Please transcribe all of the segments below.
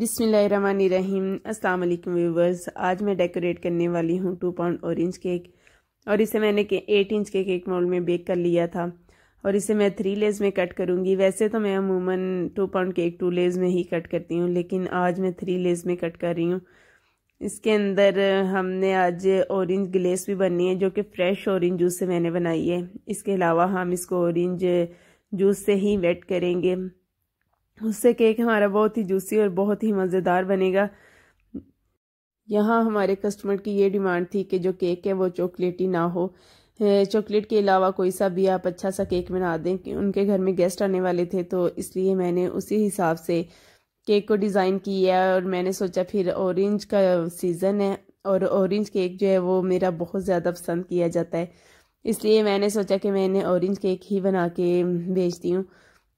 बिसमीम् अस्सलाम वालेकुम व्यूवर्स आज मैं डेकोरेट करने वाली हूँ टू पाउंड ऑरेंज केक और इसे मैंने एट इंच के केक मोल्ड में बेक कर लिया था और इसे मैं थ्री लेयर्स में कट करूँगी वैसे तो मैं अमूमन two pound cake two layers में ही कट करती हूँ लेकिन आज मैं थ्री लेयर्स में कट कर रही हूँ इसके अंदर हमने आज ऑरेंज ग्लेस भी बननी है जो कि फ्रेश ऑरेंज जूस से मैंने बनाई है इसके अलावा हम इसको ऑरेंज जूस से ही वेट करेंगे उससे केक हमारा बहुत ही जूसी और बहुत ही मज़ेदार बनेगा यहाँ हमारे कस्टमर की ये डिमांड थी कि जो केक है वो चॉकलेटी ना हो चॉकलेट के अलावा कोई सा भी आप अच्छा सा केक बना दें कि उनके घर में गेस्ट आने वाले थे तो इसलिए मैंने उसी हिसाब से केक को डिज़ाइन किया और मैंने सोचा फिर ऑरेंज का सीज़न है और ऑरेंज केक जो है वो मेरा बहुत ज़्यादा पसंद किया जाता है इसलिए मैंने सोचा कि मैंने ऑरेंज केक ही बना के बेचती हूँ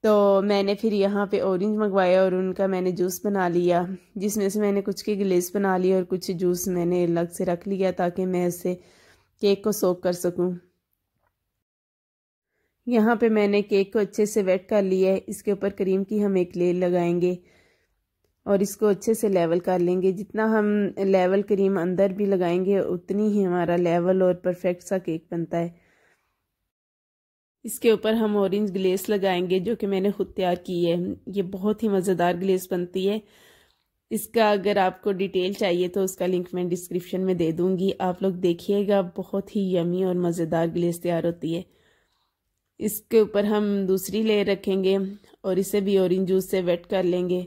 तो मैंने फिर यहाँ पे ऑरेंज मंगवाया और उनका मैंने जूस बना लिया जिसमें से मैंने कुछ के गिलेस बना लिया और कुछ जूस मैंने अलग से रख लिया ताकि मैं इसे केक को सोख कर सकूँ यहाँ पे मैंने केक को अच्छे से वेट कर लिया है इसके ऊपर क्रीम की हम एक लेयर लगाएंगे और इसको अच्छे से लेवल कर लेंगे जितना हम लेवल क्रीम अंदर भी लगाएंगे उतनी ही हमारा लेवल और परफेक्ट सा केक बनता है इसके ऊपर हम ऑरेंज ग्लेस लगाएंगे जो कि मैंने खुद तैयार की है ये बहुत ही मज़ेदार ग्लेस बनती है इसका अगर आपको डिटेल चाहिए तो उसका लिंक मैं डिस्क्रिप्शन में दे दूंगी आप लोग देखिएगा बहुत ही यमी और मज़ेदार ग्लेस तैयार होती है इसके ऊपर हम दूसरी लेयर रखेंगे और इसे भी ऑरेंज जूस से वेट कर लेंगे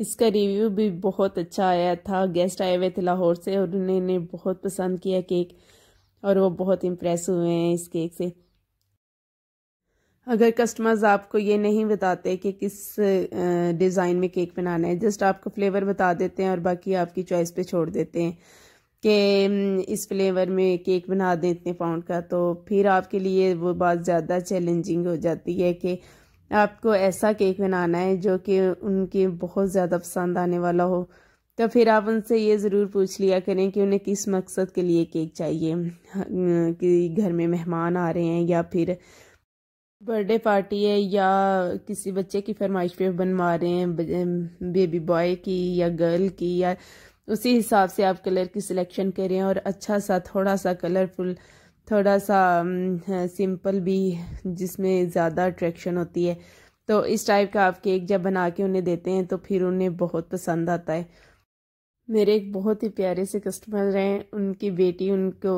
इसका रिव्यू भी बहुत अच्छा आया था गेस्ट आए हुए थे लाहौर से और उन्होंने बहुत पसंद किया केक और वो बहुत इम्प्रेस हुए हैं इस केक से अगर कस्टमर्स आपको ये नहीं बताते कि किस डिज़ाइन में केक बनाना है जस्ट आपको फ्लेवर बता देते हैं और बाकी आपकी चॉइस पे छोड़ देते हैं कि इस फ्लेवर में केक बना दें इतने पाउंड का तो फिर आपके लिए वो बात ज़्यादा चैलेंजिंग हो जाती है कि आपको ऐसा केक बनाना है जो कि उनके बहुत ज़्यादा पसंद आने वाला हो तो फिर आप उनसे ये ज़रूर पूछ लिया करें कि उन्हें किस मकसद के लिए केक चाहिए कि घर में मेहमान आ रहे हैं या फिर बर्थडे पार्टी है या किसी बच्चे की फरमाइश पे बनवा रहे हैं बेबी बॉय की या गर्ल की या उसी हिसाब से आप कलर की सिलेक्शन करें और अच्छा सा थोड़ा सा कलरफुल थोड़ा सा सिंपल भी जिसमें ज़्यादा अट्रैक्शन होती है तो इस टाइप का आप केक जब बना के उन्हें देते हैं तो फिर उन्हें बहुत पसंद आता है मेरे एक बहुत ही प्यारे से कस्टमर हैं उनकी बेटी उनको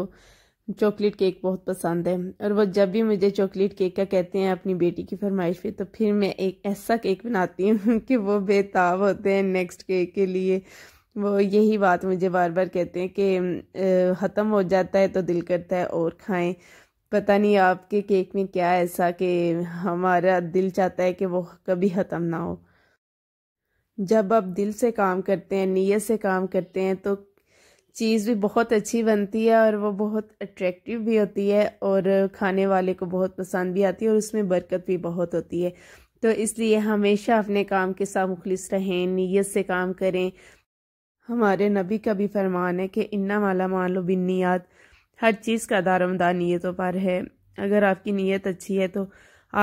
चॉकलेट केक बहुत पसंद है और वो जब भी मुझे चॉकलेट केक का कहते हैं अपनी बेटी की फरमाइश पे तो फिर मैं एक ऐसा केक बनाती हूँ कि वो बेताब होते हैं नेक्स्ट केक के लिए वो यही बात मुझे बार बार कहते हैं कि ख़त्म हो जाता है तो दिल करता है और खाएं पता नहीं आपके केक में क्या ऐसा कि हमारा दिल चाहता है कि वो कभी ख़त्म ना हो जब आप दिल से काम करते हैं नीयत से काम करते हैं तो चीज़ भी बहुत अच्छी बनती है और वो बहुत अट्रैक्टिव भी होती है और खाने वाले को बहुत पसंद भी आती है और उसमें बरकत भी बहुत होती है तो इसलिए हमेशा अपने काम के साथ मुखलिस रहें नीयत से काम करें हमारे नबी का भी फरमान है कि इन्ना माला मालो बिन नीयत हर चीज़ का दारमदार नीयतों पर है अगर आपकी नीयत अच्छी है तो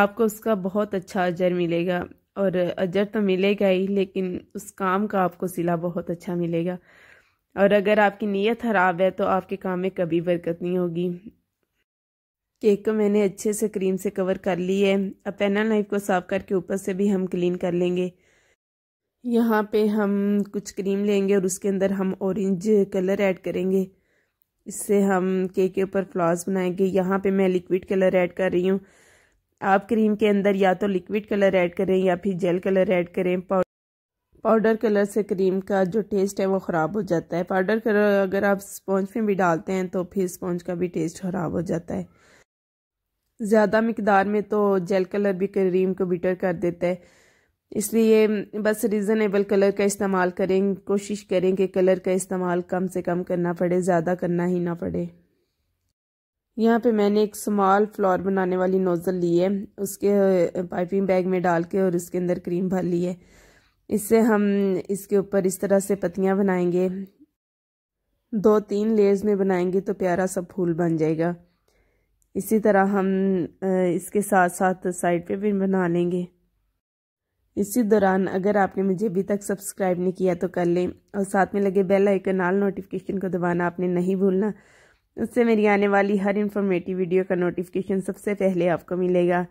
आपको उसका बहुत अच्छा अजर मिलेगा और अजर तो मिलेगा ही लेकिन उस काम का आपको सिला बहुत अच्छा मिलेगा और अगर आपकी नीयत ख़राब है तो आपके काम में कभी बरकत नहीं होगी केक को तो मैंने अच्छे से क्रीम से कवर कर ली है अब पेनल नाइफ को साफ करके ऊपर से भी हम क्लीन कर लेंगे यहाँ पे हम कुछ क्रीम लेंगे और उसके अंदर हम ऑरेंज कलर ऐड करेंगे इससे हम केक के ऊपर फ्लावर्स बनाएंगे यहाँ पे मैं लिक्विड कलर ऐड कर रही हूँ आप क्रीम के अंदर या तो लिक्विड कलर ऐड करें या फिर जेल कलर ऐड करें पाउडर कलर से क्रीम का जो टेस्ट है वो ख़राब हो जाता है पाउडर कलर अगर आप स्पॉन्ज में भी डालते हैं तो फिर स्पॉन्ज का भी टेस्ट ख़राब हो जाता है ज़्यादा मकदार में तो जेल कलर भी क्रीम को बिटर कर देता है इसलिए बस रिजनेबल कलर का इस्तेमाल करें कोशिश करें कि कलर का इस्तेमाल कम से कम करना पड़े ज़्यादा करना ही ना पड़े यहाँ पे मैंने एक स्मॉल फ्लोर बनाने वाली नोज़ल ली है उसके पाइपिंग बैग में डाल के और उसके अंदर क्रीम भर ली है इससे हम इसके ऊपर इस तरह से पत्तियाँ बनाएंगे दो तीन लेयर्स में बनाएंगे तो प्यारा सा फूल बन जाएगा इसी तरह हम इसके साथ साथ साइड पे भी बना लेंगे इसी दौरान अगर आपने मुझे अभी तक सब्सक्राइब नहीं किया तो कर लें और साथ में लगे बेल आइकन आल नोटिफिकेशन को दबाना आपने नहीं भूलना उससे मेरी आने वाली हर इन्फॉर्मेटिव वीडियो का नोटिफिकेशन सबसे पहले आपको मिलेगा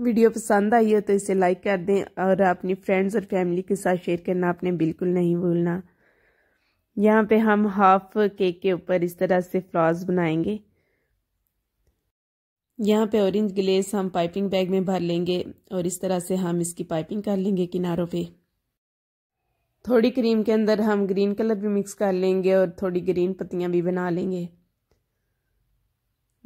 वीडियो पसंद आई हो तो इसे लाइक कर दें और अपनी फ्रेंड्स और फैमिली के साथ शेयर करना आपने बिल्कुल नहीं भूलना यहाँ पे हम हाफ केक के ऊपर इस तरह से फ्लॉज बनाएंगे यहाँ पे ऑरेंज ग्लेस हम पाइपिंग बैग में भर लेंगे और इस तरह से हम इसकी पाइपिंग कर लेंगे किनारों पे थोड़ी क्रीम के अंदर हम ग्रीन कलर भी मिक्स कर लेंगे और थोड़ी ग्रीन पत्तियाँ भी बना लेंगे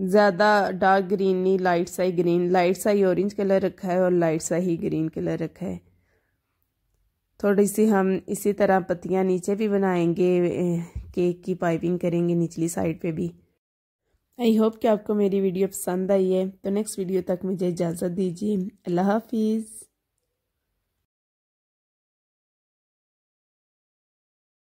ज़्यादा डार्क ग्रीन नहीं लाइट सा ही ग्रीन लाइट सा ही ऑरेंज कलर रखा है और लाइट सा ही ग्रीन कलर रखा है थोड़ी सी हम इसी तरह पत्तियाँ नीचे भी बनाएंगे केक की पाइपिंग करेंगे निचली साइड पे भी आई होप कि आपको मेरी वीडियो पसंद आई है तो नेक्स्ट वीडियो तक मुझे इजाज़त दीजिए अल्लाह हाफिज़